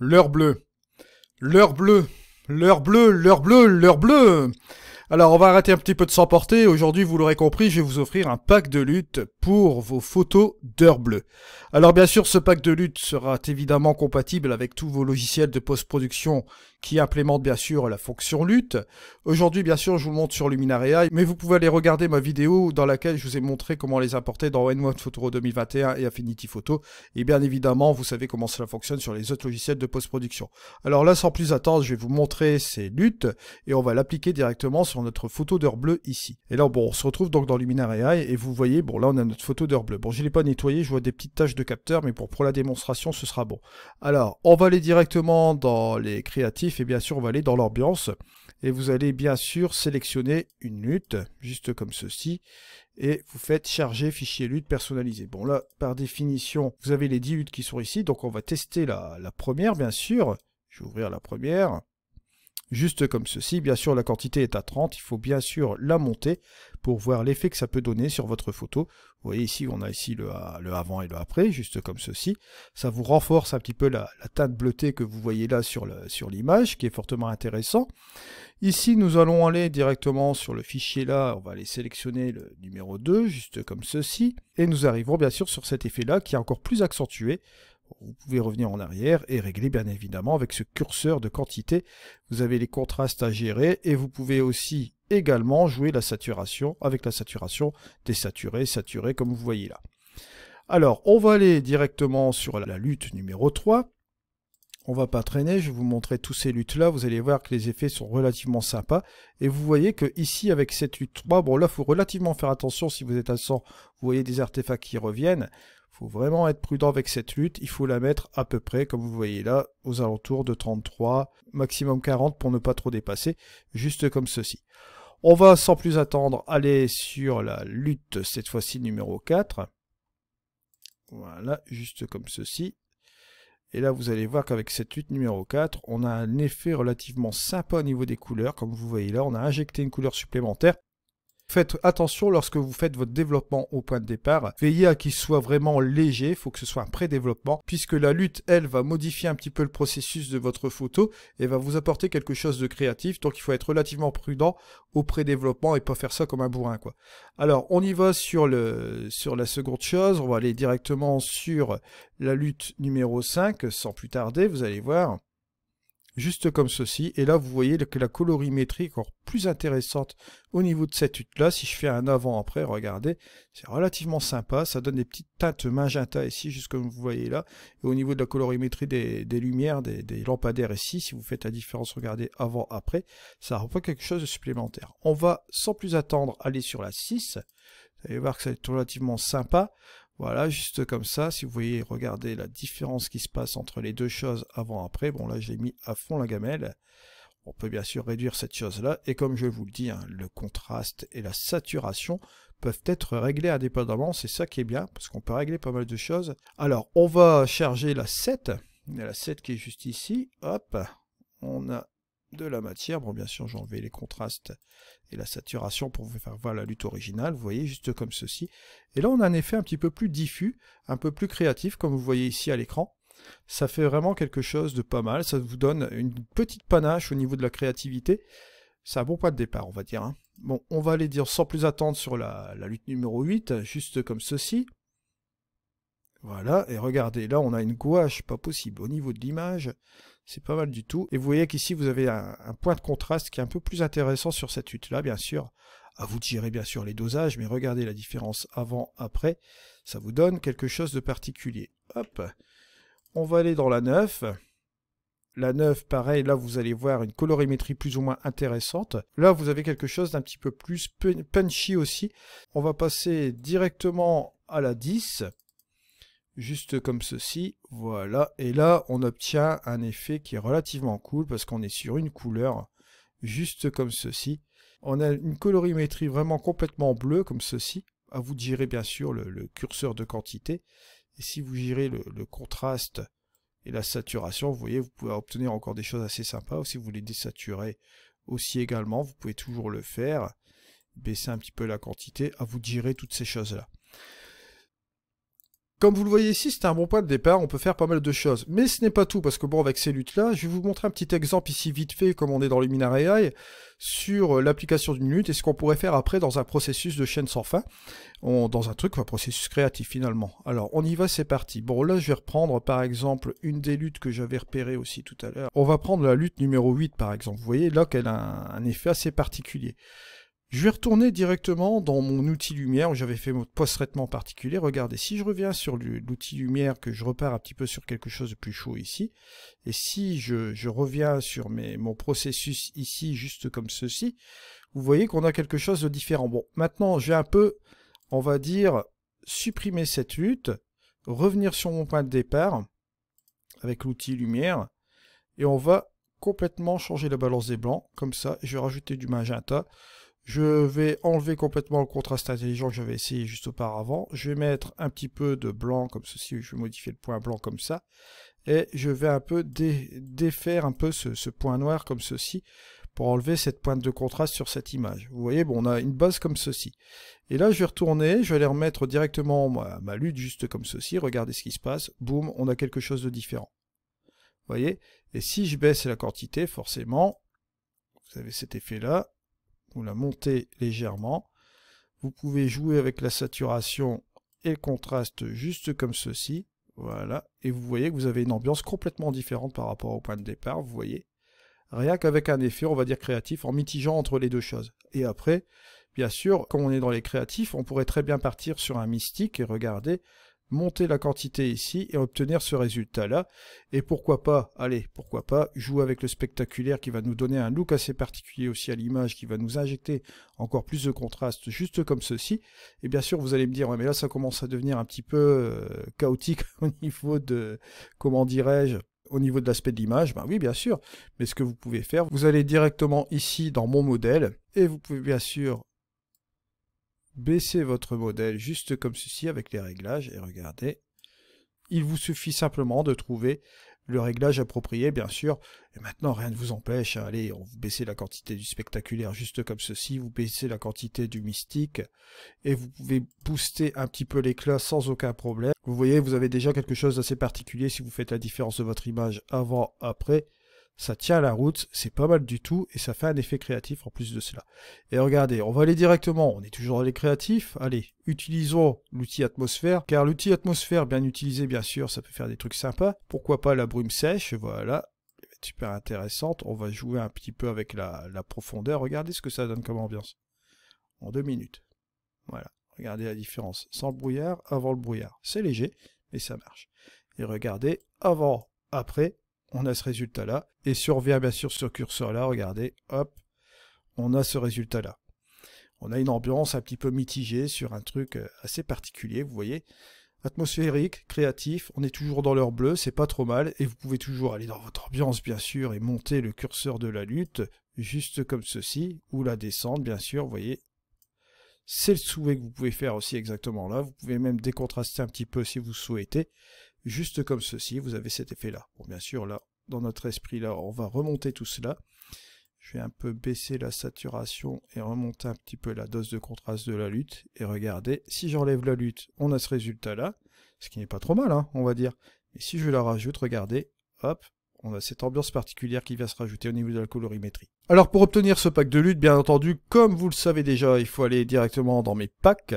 L'heure bleue. L'heure bleue. L'heure bleue, l'heure bleue, l'heure bleue. Alors on va arrêter un petit peu de s'emporter. Aujourd'hui, vous l'aurez compris, je vais vous offrir un pack de lutte pour vos photos d'heure bleue. Alors bien sûr, ce pack de lutte sera évidemment compatible avec tous vos logiciels de post-production qui implémente bien sûr la fonction lutte. Aujourd'hui, bien sûr, je vous montre sur Luminaria, mais vous pouvez aller regarder ma vidéo dans laquelle je vous ai montré comment les importer dans OneWeb Photo 2021 et Affinity Photo. Et bien évidemment, vous savez comment cela fonctionne sur les autres logiciels de post-production. Alors là, sans plus attendre, je vais vous montrer ces luttes et on va l'appliquer directement sur notre photo d'heure bleue ici. Et là, bon, on se retrouve donc dans Luminaria, et vous voyez, bon là, on a notre photo d'heure bleue. Bon, je ne l'ai pas nettoyé, je vois des petites taches de capteur, mais pour, pour la démonstration, ce sera bon. Alors, on va aller directement dans les créatifs et bien sûr, on va aller dans l'ambiance. Et vous allez bien sûr sélectionner une lutte, juste comme ceci. Et vous faites charger fichier lutte personnalisé. Bon là, par définition, vous avez les 10 luttes qui sont ici. Donc on va tester la première, bien sûr. Je vais ouvrir la première juste comme ceci. Bien sûr, la quantité est à 30, il faut bien sûr la monter pour voir l'effet que ça peut donner sur votre photo. Vous voyez ici, on a ici le, ah, avant et le après, juste comme ceci. Ça vous renforce un petit peu la, teinte bleutée que vous voyez là sur l'image, qui est fortement intéressant. Ici, nous allons aller directement sur le fichier là, on va aller sélectionner le numéro 2, juste comme ceci. Et nous arriverons bien sûr sur cet effet là qui est encore plus accentué vous pouvez revenir en arrière et régler bien évidemment avec ce curseur de quantité. Vous avez les contrastes à gérer et vous pouvez aussi également jouer la saturation avec la saturation désaturée, saturée comme vous voyez là. Alors on va aller directement sur la lutte numéro 3. On ne va pas traîner, je vais vous montrer tous ces luttes là, vous allez voir que les effets sont relativement sympas. Et vous voyez que ici avec cette lutte 3, bon là il faut relativement faire attention si vous êtes à 100, vous voyez des artefacts qui reviennent. Il faut vraiment être prudent avec cette lutte. Il faut la mettre à peu près, comme vous voyez là, aux alentours de 33, maximum 40 pour ne pas trop dépasser, juste comme ceci. On va sans plus attendre aller sur la lutte, cette fois-ci numéro 4. Voilà, juste comme ceci. Et là, vous allez voir qu'avec cette lutte numéro 4, on a un effet relativement sympa au niveau des couleurs. Comme vous voyez là, on a injecté une couleur supplémentaire. Faites attention lorsque vous faites votre développement au point de départ. Veillez à qu'il soit vraiment léger, il faut que ce soit un pré-développement, puisque la lutte, elle, va modifier un petit peu le processus de votre photo et va vous apporter quelque chose de créatif. Donc il faut être relativement prudent au pré-développement et pas faire ça comme un bourrin. quoi. Alors on y va sur, le, sur la seconde chose, on va aller directement sur la lutte numéro 5 sans plus tarder, vous allez voir juste comme ceci. Et là, vous voyez que la colorimétrie est encore plus intéressante au niveau de cette hutte-là. Si je fais un avant-après, regardez, c'est relativement sympa. Ça donne des petites teintes magenta ici, juste comme vous voyez là. Et au niveau de la colorimétrie des, lumières, des, lampadaires ici, si vous faites la différence, regardez avant-après, ça reprend quelque chose de supplémentaire. On va, sans plus attendre, aller sur la 6. Vous allez voir que c'est relativement sympa. Voilà, juste comme ça, si vous voyez, regardez la différence qui se passe entre les deux choses avant et après. Bon, là, j'ai mis à fond la gamelle. On peut bien sûr réduire cette chose-là, et comme je vous le dis, hein, le contraste et la saturation peuvent être réglés indépendamment, c'est ça qui est bien, parce qu'on peut régler pas mal de choses. Alors, on va charger la 7, la 7 qui est juste ici, hop, on a de la matière. Bon, bien sûr, j'enlève les contrastes et la saturation pour vous faire voir la lutte originale. Vous voyez, juste comme ceci. Et là, on a un effet un petit peu plus diffus, un peu plus créatif, comme vous voyez ici à l'écran. Ça fait vraiment quelque chose de pas mal. Ça vous donne une petite panache au niveau de la créativité. C'est un bon pas de départ, on va dire. Hein. Bon, on va aller dire sans plus attendre sur la, la lutte numéro 8, juste comme ceci. Voilà, et regardez, là on a une gouache pas possible au niveau de l'image. C'est pas mal du tout. Et vous voyez qu'ici, vous avez un, point de contraste qui est un peu plus intéressant sur cette hutte-là, bien sûr. À ah, vous de gérer, bien sûr, les dosages, mais regardez la différence avant-après. Ça vous donne quelque chose de particulier. Hop On va aller dans la 9. La 9, pareil, là, vous allez voir une colorimétrie plus ou moins intéressante. Là, vous avez quelque chose d'un petit peu plus punchy aussi. On va passer directement à la 10 juste comme ceci, voilà, et là on obtient un effet qui est relativement cool parce qu'on est sur une couleur juste comme ceci. On a une colorimétrie vraiment complètement bleue comme ceci, à vous de gérer bien sûr le, curseur de quantité, et si vous gérez le, contraste et la saturation, vous voyez, vous pouvez obtenir encore des choses assez sympas, si vous voulez désaturer aussi également, vous pouvez toujours le faire, baisser un petit peu la quantité, à vous de gérer toutes ces choses-là. Comme vous le voyez ici, c'est un bon point de départ, on peut faire pas mal de choses. Mais ce n'est pas tout, parce que bon, avec ces luttes-là, je vais vous montrer un petit exemple ici vite fait, comme on est dans Luminar AI, sur euh, l'application d'une lutte et ce qu'on pourrait faire après dans un processus de chaîne sans fin, dans un truc, un processus créatif finalement. Alors, on y va, c'est parti. Bon, là, je vais reprendre par exemple une des luttes que j'avais repérées aussi tout à l'heure. On va prendre la lutte numéro 8 par exemple. Vous voyez là qu'elle a un effet assez particulier. Je vais retourner directement dans mon outil lumière où j'avais fait mon post-traitement particulier. Regardez, si je reviens sur l'outil lumière, que je repars un petit peu sur quelque chose de plus chaud ici, et si je, reviens sur mon processus ici, juste comme ceci, vous voyez qu'on a quelque chose de différent. Bon, maintenant, je vais un peu, on va dire, supprimer cette lutte, revenir sur mon point de départ avec l'outil lumière et on va complètement changer la balance des blancs comme ça je vais rajouter du magenta je vais enlever complètement le contraste intelligent que j'avais essayé juste auparavant. Je vais mettre un petit peu de blanc comme ceci, je vais modifier le point blanc comme ça. Et je vais un peu défaire un peu ce, point noir comme ceci pour enlever cette pointe de contraste sur cette image. Vous voyez, bon, on a une base comme ceci. Et là, je vais retourner, je vais aller remettre directement ma, ma lutte juste comme ceci. Regardez ce qui se passe. Boum, on a quelque chose de différent. Vous voyez Et si je baisse la quantité, forcément, vous avez cet effet-là la monter légèrement. Vous pouvez jouer avec la saturation et le contraste juste comme ceci. Voilà, et vous voyez que vous avez une ambiance complètement différente par rapport au point de départ, vous voyez. Rien qu'avec un effet, on va dire créatif, en mitigeant entre les deux choses. Et après, bien sûr, comme on est dans les créatifs, on pourrait très bien partir sur un mystique et regarder monter la quantité ici et obtenir ce résultat-là. Et pourquoi pas, allez, pourquoi pas, jouer avec le spectaculaire qui va nous donner un look assez particulier aussi à l'image, qui va nous injecter encore plus de contraste, juste comme ceci. Et bien sûr, vous allez me dire, ouais, mais là, ça commence à devenir un petit peu euh, chaotique au niveau de, comment dirais-je, au niveau de l'aspect de l'image, ben oui, bien sûr. Mais ce que vous pouvez faire, vous allez directement ici dans mon modèle et vous pouvez bien sûr baissez votre modèle juste comme ceci avec les réglages et regardez, il vous suffit simplement de trouver le réglage approprié bien sûr, et maintenant rien ne vous empêche, allez, vous baissez la quantité du spectaculaire juste comme ceci, vous baissez la quantité du mystique, et vous pouvez booster un petit peu l'éclat sans aucun problème. Vous voyez, vous avez déjà quelque chose d'assez particulier si vous faites la différence de votre image avant, après, ça tient la route, c'est pas mal du tout, et ça fait un effet créatif en plus de cela. Et regardez, on va aller directement, on est toujours dans les créatifs, allez, utilisons l'outil atmosphère, car l'outil atmosphère bien utilisé, bien sûr, ça peut faire des trucs sympas, pourquoi pas la brume sèche, voilà, super intéressante, on va jouer un petit peu avec la, la profondeur, regardez ce que ça donne comme ambiance, en deux minutes, voilà, regardez la différence, sans le brouillard, avant le brouillard, c'est léger, mais ça marche. Et regardez, avant, après, on a ce résultat-là. Et sur bien sûr ce curseur-là, regardez, hop, on a ce résultat-là. On a une ambiance un petit peu mitigée sur un truc euh, assez particulier, vous voyez. Atmosphérique, créatif, on est toujours dans l'heure bleue, c'est pas trop mal, et vous pouvez toujours aller dans votre ambiance bien sûr et monter le curseur de la lutte, juste comme ceci, ou la descendre bien sûr, vous voyez, c'est le souhait que vous pouvez faire aussi exactement là. Vous pouvez même décontraster un petit peu si vous souhaitez juste comme ceci, vous avez cet effet-là. Bon, bien sûr, là, dans notre esprit, là, on va remonter tout cela. Je vais un peu baisser la saturation et remonter un petit peu la dose de contraste de la lutte. Et regardez, si j'enlève la lutte, on a ce résultat-là, ce qui n'est pas trop mal, hein, on va dire. Et si je la rajoute, regardez, hop, on a cette ambiance particulière qui vient se rajouter au niveau de la colorimétrie. Alors pour obtenir ce pack de lutte, bien entendu, comme vous le savez déjà, il faut aller directement dans mes packs.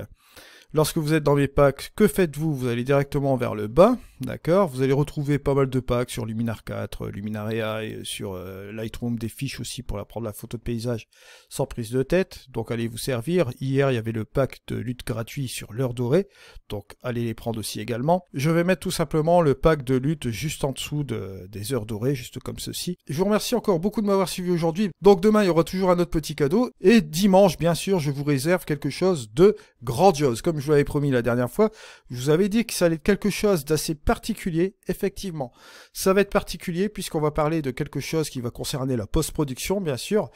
Lorsque vous êtes dans mes packs, que faites-vous Vous allez directement vers le bas, d'accord Vous allez retrouver pas mal de packs sur Luminar 4, euh, Luminar AI, euh, sur euh, Lightroom, des fiches aussi pour la prendre la photo de paysage sans prise de tête. Donc allez vous servir. Hier, il y avait le pack de lutte gratuit sur l'heure dorée, donc allez les prendre aussi également. Je vais mettre tout simplement le pack de lutte juste en dessous de, des heures dorées, juste comme ceci. Je vous remercie encore beaucoup de m'avoir suivi aujourd'hui. Donc demain, il y aura toujours un autre petit cadeau. Et dimanche, bien sûr, je vous réserve quelque chose de grandiose, comme comme je vous l'avais promis la dernière fois, je vous avais dit que ça allait être quelque chose d'assez particulier, effectivement. Ça va être particulier puisqu'on va parler de quelque chose qui va concerner la post-production, bien sûr,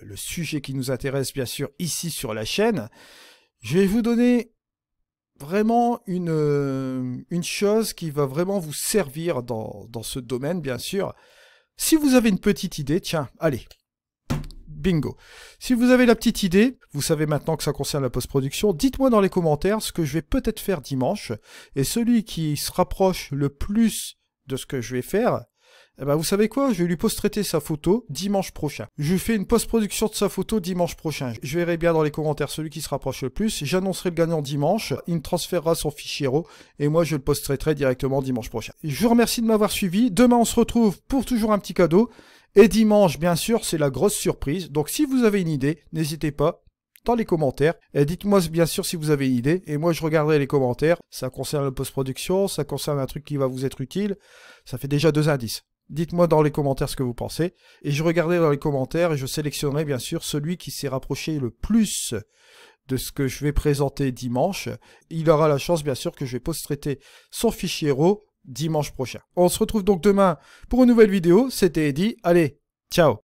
le sujet qui nous intéresse, bien sûr, ici sur la chaîne. Je vais vous donner vraiment une, euh, une chose qui va vraiment vous servir dans, dans ce domaine, bien sûr. Si vous avez une petite idée, tiens, allez, Bingo. Si vous avez la petite idée, vous savez maintenant que ça concerne la post-production, dites-moi dans les commentaires ce que je vais peut-être faire dimanche. Et celui qui se rapproche le plus de ce que je vais faire, eh ben vous savez quoi Je vais lui post-traiter sa photo dimanche prochain. Je fais une post-production de sa photo dimanche prochain. Je verrai bien dans les commentaires celui qui se rapproche le plus. J'annoncerai le gagnant dimanche. Il me transférera son fichier RAW et moi je le post-traiterai directement dimanche prochain. Je vous remercie de m'avoir suivi. Demain on se retrouve pour toujours un petit cadeau. Et dimanche, bien sûr, c'est la grosse surprise. Donc si vous avez une idée, n'hésitez pas dans les commentaires. Et dites-moi bien sûr si vous avez une idée. Et moi, je regarderai les commentaires. Ça concerne la post-production, ça concerne un truc qui va vous être utile. Ça fait déjà deux indices. Dites-moi dans les commentaires ce que vous pensez. Et je regarderai dans les commentaires et je sélectionnerai bien sûr celui qui s'est rapproché le plus de ce que je vais présenter dimanche. Il aura la chance bien sûr que je vais post-traiter son fichier RAW dimanche prochain. On se retrouve donc demain pour une nouvelle vidéo. C'était Eddy. Allez, ciao